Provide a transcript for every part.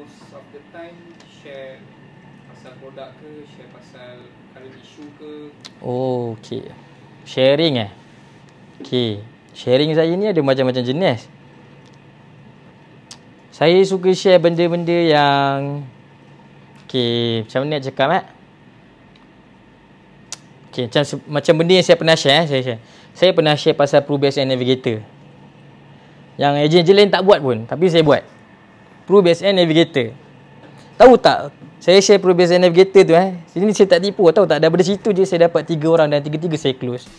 most of the time share pasal produk ke, share pasal current issue ke. Oh, okay. Sharing eh? Okay. Sharing saya ni ada macam-macam jenis. Saya suka share benda-benda yang... Okay, macam ni nak cakap eh? Okay, macam, macam benda yang saya pernah share eh? Saya, share. saya pernah share pasal Pro Base Navigator. Yang agent-agent lain tak buat pun. Tapi saya buat. PRUBSN Navigator. Tahu tak saya share PRUBSN Navigator tu eh? Sini saya tak tipu tahu tak Dari situ je saya dapat 3 orang dan 3-3 saya close.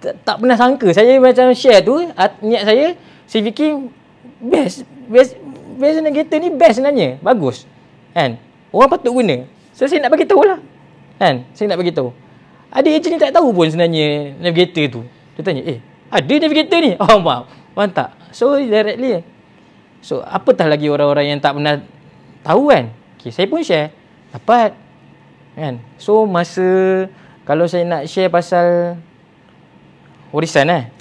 tak pernah sangka saya macam share tu niat saya saya fikir best best personal kereta ni best sebenarnya. Bagus. Kan? Orang patut guna. So, saya nak beritahu lah. Kan? Saya nak beritahu. Ada agent ni tak tahu pun sebenarnya navigator tu. Dia tanya, eh, ada navigator ni? Oh, maaf. Faham tak? So, directly. So, apatah lagi orang-orang yang tak pernah tahu kan? Okay, saya pun share. Dapat. Kan? So, masa kalau saya nak share pasal warisan eh?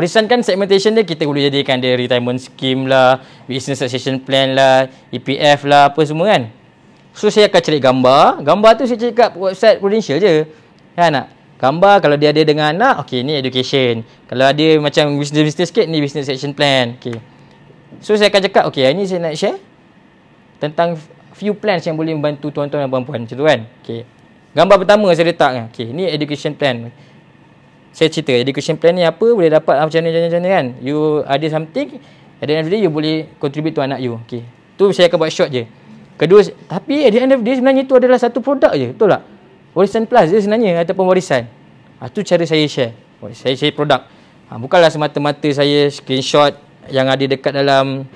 Perisan kan segmentation dia kita boleh jadikan dia retirement scheme lah, business succession plan lah, EPF lah apa semua kan. So saya akan cari gambar. Gambar tu saya cari kat website Prudential je. Kan nak? Gambar kalau dia ada dengan anak, okey ni education. Kalau ada macam business business sikit ni business succession plan. Okey. So saya akan cakap okey ini saya nak share tentang few plans yang boleh membantu tuan-tuan dan puan-puan macam tu kan. Okey. Gambar pertama saya letak kan. Okey, ni education plan saya cerita jadi question plan ni apa boleh dapat ah, macam ni macam ni macam ni kan you ada something at the end of the day you boleh contribute to anak you okay. tu saya akan buat short je kedua tapi at the end of the day sebenarnya itu adalah satu produk je betul tak warisan plus je sebenarnya ataupun warisan ha, tu cara saya share saya share produk ha, bukanlah semata-mata saya screenshot yang ada dekat dalam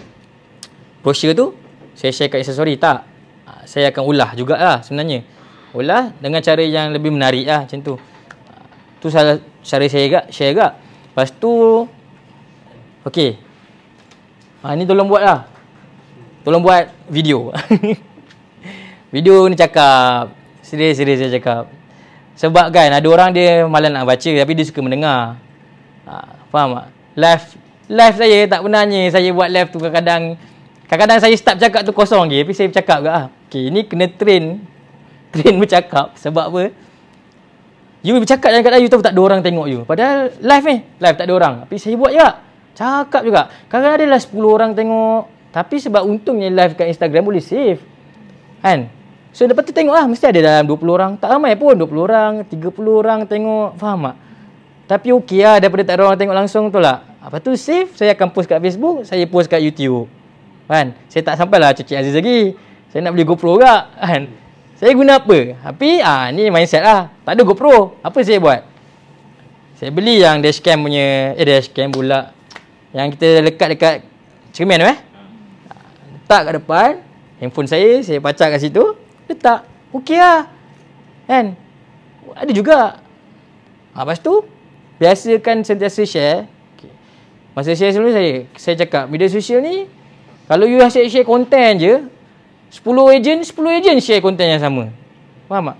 brochure tu saya share kat accessory tak ha, saya akan ulah jugalah sebenarnya ulah dengan cara yang lebih menarik lah macam tu ha, Cara saya juga Share juga Lepas tu Okay ha, ah, Ni tolong buat lah Tolong buat video Video ni cakap Serius-serius saya cakap Sebab kan ada orang dia malah nak baca Tapi dia suka mendengar ha, Faham tak? Live Live saya tak benarnya Saya buat live tu kadang-kadang Kadang-kadang saya start cakap tu kosong lagi Tapi saya bercakap juga ah. Okay ni kena train Train bercakap Sebab apa? You bercakap dalam keadaan you tahu tak ada orang tengok you. Padahal live ni, eh? live tak ada orang. Tapi saya buat juga. Cakap juga. Kadang-kadang ada lah 10 orang tengok. Tapi sebab untungnya live kat Instagram boleh save. Kan? So dapat tu tengok lah. Mesti ada dalam 20 orang. Tak ramai pun 20 orang, 30 orang tengok. Faham tak? Tapi okey lah daripada tak ada orang tengok langsung tu lah. Lepas tu save, saya akan post kat Facebook, saya post kat YouTube. Kan? Saya tak sampai lah cuci Aziz lagi. Saya nak beli GoPro juga. Kan? Saya guna apa? Tapi ah ha, ni mindset lah. Tak ada GoPro. Apa saya buat? Saya beli yang dashcam punya, eh dashcam pula. Yang kita lekat dekat cermin tu eh. Letak kat depan. Handphone saya, saya pacak kat situ. Letak. Okey lah. Kan? Ada juga. Ha, lepas tu, biasakan sentiasa share. Okay. Masa share sebelum saya, saya cakap media sosial ni, kalau you asyik share content je, Sepuluh ejen sepuluh ejen share konten yang sama faham tak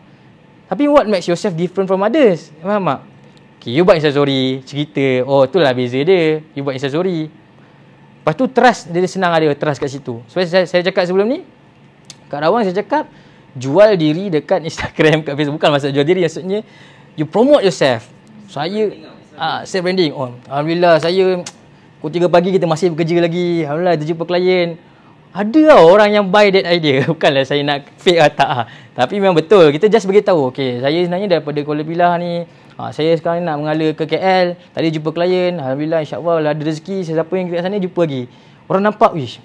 tapi what makes yourself different from others faham tak okay, you buat insasori cerita oh itulah beza dia you buat insasori lepas tu trust dia senang ada trust kat situ So saya, saya cakap sebelum ni kat Rawang saya cakap jual diri dekat Instagram kat Facebook bukan maksud jual diri maksudnya you promote yourself saya ah self branding on oh, alhamdulillah saya pukul 3 pagi kita masih bekerja lagi alhamdulillah kita jumpa klien ada lah orang yang buy that idea bukanlah saya nak fake lah tak tapi memang betul kita just beritahu okay, saya sebenarnya daripada Kuala Bilah ni Ha, saya sekarang nak mengala ke KL Tadi jumpa klien Alhamdulillah insyaAllah Kalau ada rezeki Siapa yang kat sana Jumpa lagi Orang nampak Wish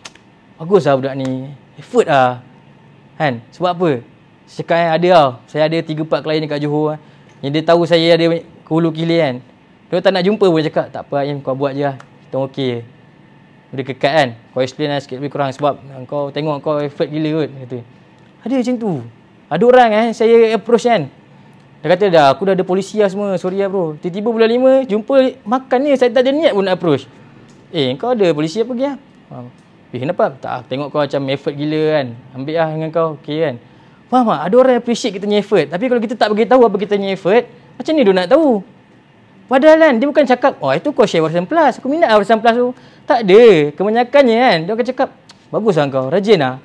Bagus lah budak ni Effort lah Kan Sebab apa Sekarang ada lah Saya ada 3-4 klien dekat Johor eh. Yang dia tahu saya ada Kulu kili kan Dia tak nak jumpa boleh cakap Tak apa kau buat je lah Kita okey je dia kekat kan Kau explain lah sikit lebih kurang Sebab kau tengok kau effort gila kot kata. Ada macam tu Ada orang eh Saya approach kan Dia kata dah Aku dah ada polisi lah semua Sorry lah bro Tiba-tiba bulan lima Jumpa makan ni Saya tak ada niat pun nak approach Eh kau ada polisi apa pergi lah Eh kenapa Tak tengok kau macam effort gila kan Ambil lah dengan kau Okay kan Faham tak? Ada orang appreciate kita punya effort. Tapi kalau kita tak bagi tahu apa kita punya effort, macam ni dia nak tahu? Padahal kan, dia bukan cakap, oh itu kau share warisan plus, aku minat lah warisan plus tu. Tak ada, kebanyakannya kan, dia akan cakap, bagus lah kau, rajin lah.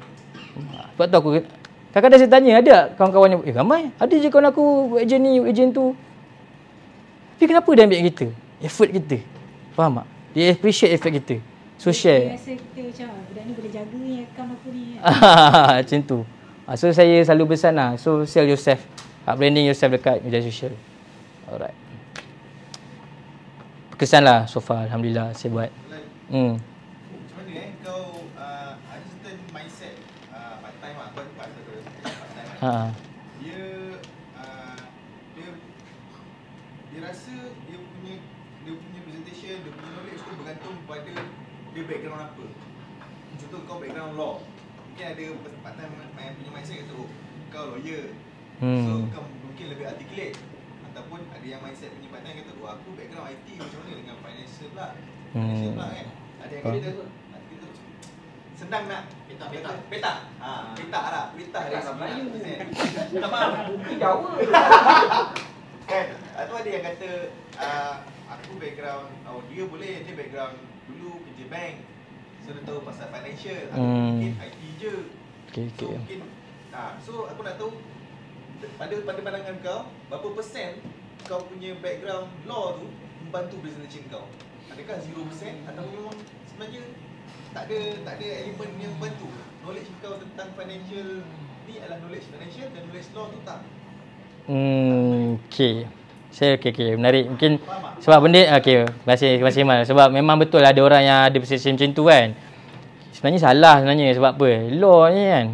Sebab tu aku, kadang-kadang saya tanya, ada kawan-kawan yang, eh ramai, ada je kawan aku, ejen ni, ejen tu. Tapi kenapa dia ambil kita? Effort kita. Faham tak? Dia appreciate effort kita. So share. Dia rasa kita macam, ah, budak ni boleh jaga ni, akan aku ni. macam tu. Ah, so saya selalu pesan lah, so sell yourself. branding yourself dekat media sosial. Alright berkesan lah so far Alhamdulillah saya buat hmm. Macam mana eh kau uh, mindset uh, part time lah part time kan? ha. dia uh, dia rasa dia punya dia punya presentation dia punya knowledge tu bergantung pada dia background apa contoh kau background law mungkin ada part time main punya mindset kata oh, kau lawyer hmm. so kau mungkin lebih articulate ataupun ada yang mindset penyimpanan kata oh aku background IT macam mana dengan financial pula hmm. financial pula kan ada yang kata senang nak petak petak petak ha peta, lah petak dia lah. sama Melayu tak faham buku Jawa kan atau ada yang kata uh, aku background oh, dia boleh dia background dulu kerja bank so dia tahu pasal financial aku hmm. mungkin IT je okay, okay. so ya. mungkin uh, so aku nak tahu pada pada pandangan kau berapa persen kau punya background law tu membantu business decision kau adakah 0% atau memang sebenarnya tak ada tak ada elemen yang membantu knowledge kau tentang financial ni adalah knowledge financial dan knowledge law tu tak Hmm, okay. Saya okay, okay, menarik. Mungkin sebab benda okey, masih masih mal. Sebab memang betul lah ada orang yang ada persepsi macam tu kan. Sebenarnya salah sebenarnya sebab apa? Law ni kan.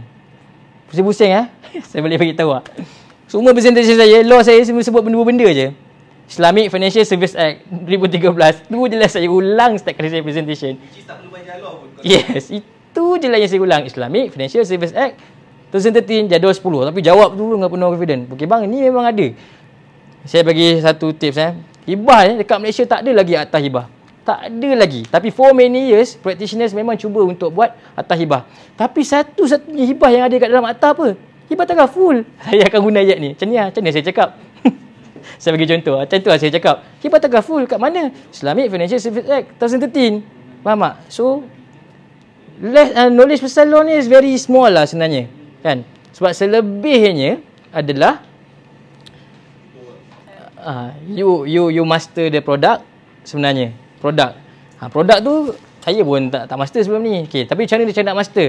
Pusing-pusing eh. Saya boleh bagi tahu ah. Semua presentation saya, law saya semua sebut benda-benda benda je. Islamic Financial Service Act 2013. Tu jelas lah saya ulang setiap kali saya presentation. tak perlu law pun. Yes, itu je lah yang saya ulang. Islamic Financial Service Act 2013 jadual 10. Tapi jawab dulu dengan penuh confident. Okay bang, ni memang ada. Saya bagi satu tips eh. Hibah eh, dekat Malaysia tak ada lagi atas hibah. Tak ada lagi. Tapi for many years, practitioners memang cuba untuk buat atas hibah. Tapi satu-satunya hibah yang ada kat dalam atas apa? Ibad tarawih full. Saya akan guna ayat ni. Macam ni lah. Macam ni saya cakap. saya bagi contoh. Lah. Macam tu lah saya cakap. Ibad tarawih full kat mana? Islamic Financial Service Act 2013. Faham tak? So, less, uh, knowledge pasal law ni is very small lah sebenarnya. Kan? Sebab selebihnya adalah uh, you you you master the product sebenarnya. Product. Ha, product tu saya pun tak, tak master sebelum ni. Okay, tapi macam mana dia cakap master?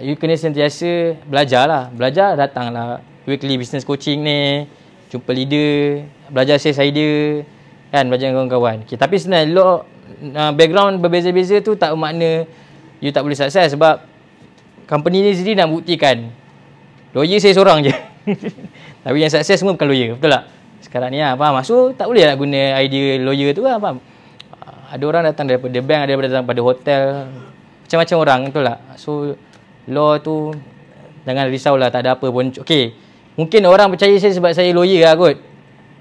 you kena sentiasa belajar lah. Belajar datang lah weekly business coaching ni. Jumpa leader. Belajar sales idea. Kan belajar dengan kawan-kawan. Okay, tapi sebenarnya lo, uh, background berbeza-beza tu tak bermakna you tak boleh sukses sebab company ni sendiri nak buktikan lawyer saya seorang je. tapi yang sukses semua bukan lawyer. Betul tak? Sekarang ni apa ah, faham? Ah, tak boleh nak lah guna idea lawyer tu lah, faham? Ah, ada orang datang daripada bank, ada orang datang daripada hotel. Macam-macam orang, betul tak? So, law tu jangan risau lah tak ada apa pun okey mungkin orang percaya saya sebab saya lawyer lah kot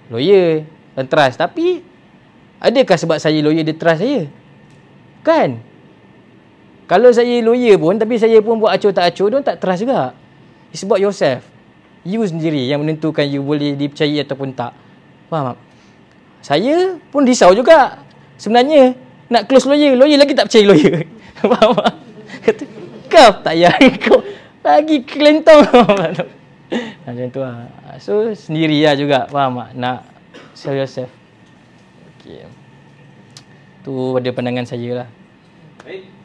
lawyer dan trust tapi adakah sebab saya lawyer dia trust saya kan kalau saya lawyer pun tapi saya pun buat acuh tak acuh dia tak trust juga it's about yourself you sendiri yang menentukan you boleh dipercayai ataupun tak faham tak saya pun risau juga sebenarnya nak close lawyer lawyer lagi tak percaya lawyer faham tak kau tak payah ikut lagi kelentong macam tu lah so sendiri lah juga faham tak nak sell yourself okay. tu ada pandangan saya lah baik